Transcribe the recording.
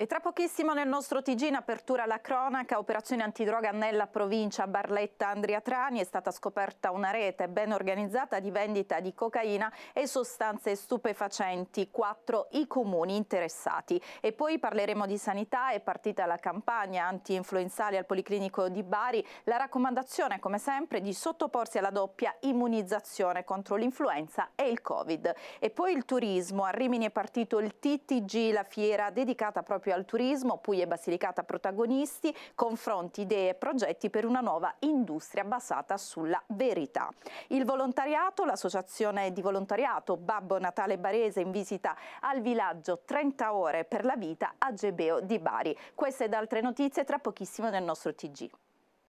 E tra pochissimo nel nostro TG in apertura alla cronaca, operazione antidroga nella provincia Barletta Andria Trani, è stata scoperta una rete ben organizzata di vendita di cocaina e sostanze stupefacenti, quattro i comuni interessati. E poi parleremo di sanità, è partita la campagna anti influenzale al Policlinico di Bari, la raccomandazione come sempre di sottoporsi alla doppia immunizzazione contro l'influenza e il Covid. E poi il turismo, a Rimini è partito il TTG, la fiera dedicata proprio proprio al turismo, Puglia e Basilicata protagonisti, confronti, idee e progetti per una nuova industria basata sulla verità. Il volontariato, l'associazione di volontariato Babbo Natale Barese in visita al villaggio 30 ore per la vita a Gebeo di Bari. Queste ed altre notizie tra pochissimo nel nostro TG.